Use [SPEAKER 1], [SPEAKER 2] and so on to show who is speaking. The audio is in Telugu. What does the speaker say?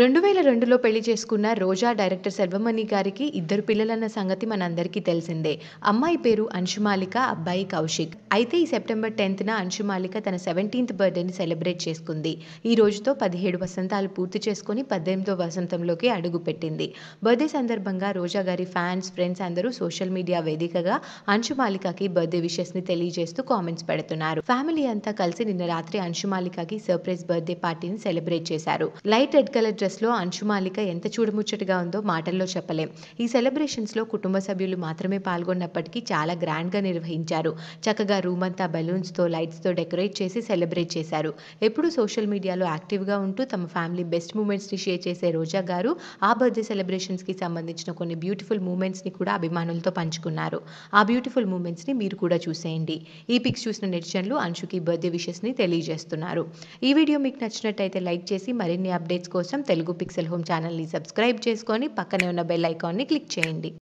[SPEAKER 1] రెండు వేల రెండులో పెళ్లి చేసుకున్న రోజా డైరెక్టర్ సెల్వమణి గారికి ఇద్దరు పిల్లలన్న సంగతి మనందరికీ తెలిసిందే అమ్మాయి పేరు అంశుమాలిక అబ్బాయి కౌశిక్ అయితే ఈ సెప్టెంబర్ టెన్త్న అంశుమాలిక తన సెవెంటీన్త్ బర్త్డేని సెలబ్రేట్ చేసుకుంది ఈ రోజుతో పదిహేడు వసంతాలు పూర్తి చేసుకుని పద్దెనిమిదో వసంతంలోకి పెట్టింది బర్త్డే సందర్భంగా రోజా గారి ఫ్యాన్స్ ఫ్రెండ్స్ అందరూ సోషల్ మీడియా వేదికగా అంశుమాలికకి బర్త్డే విషయస్ ని తెలియజేస్తూ కామెంట్స్ పెడుతున్నారు ఫ్యామిలీ అంతా కలిసి నిన్న రాత్రి అంశుమాలికకి సర్ప్రైజ్ బర్త్డే పార్టీని సెలబ్రేట్ చేశారు లైట్ రెడ్ కలర్ డ్రెస్లో అంశుమాలిక ఎంత చూడముచ్చటగా ఉందో మాటల్లో చెప్పలేం ఈ సెలబ్రేషన్స్లో కుటుంబ సభ్యులు మాత్రమే పాల్గొన్నప్పటికీ చాలా గ్రాండ్గా నిర్వహించారు చక్కగా రూమ్ అంతా బెలూన్స్తో లైట్స్తో డెకరేట్ చేసి సెలబ్రేట్ చేశారు ఎప్పుడు సోషల్ మీడియాలో యాక్టివ్గా ఉంటూ తమ ఫ్యామిలీ బెస్ట్ మూమెంట్స్ని షేర్ చేసే రోజా గారు ఆ బర్త్డే సెలబ్రేషన్స్కి సంబంధించిన కొన్ని బ్యూటిఫుల్ మూమెంట్స్ని కూడా అభిమానులతో పంచుకున్నారు ఆ బ్యూటిఫుల్ మూమెంట్స్ని మీరు కూడా చూసేయండి ఈ పిక్స్ చూసిన నెటిజన్లు అంశుకి బర్త్డే విషెస్ని తెలియజేస్తున్నారు ఈ వీడియో మీకు నచ్చినట్టయితే లైక్ చేసి మరిన్ని అప్డేట్స్ కోసం తెలుగు పిక్సెల్ హోమ్ ఛానల్ని సబ్స్క్రైబ్ చేసుకొని పక్కనే ఉన్న బెల్ ఐకాన్ని క్లిక్ చేయండి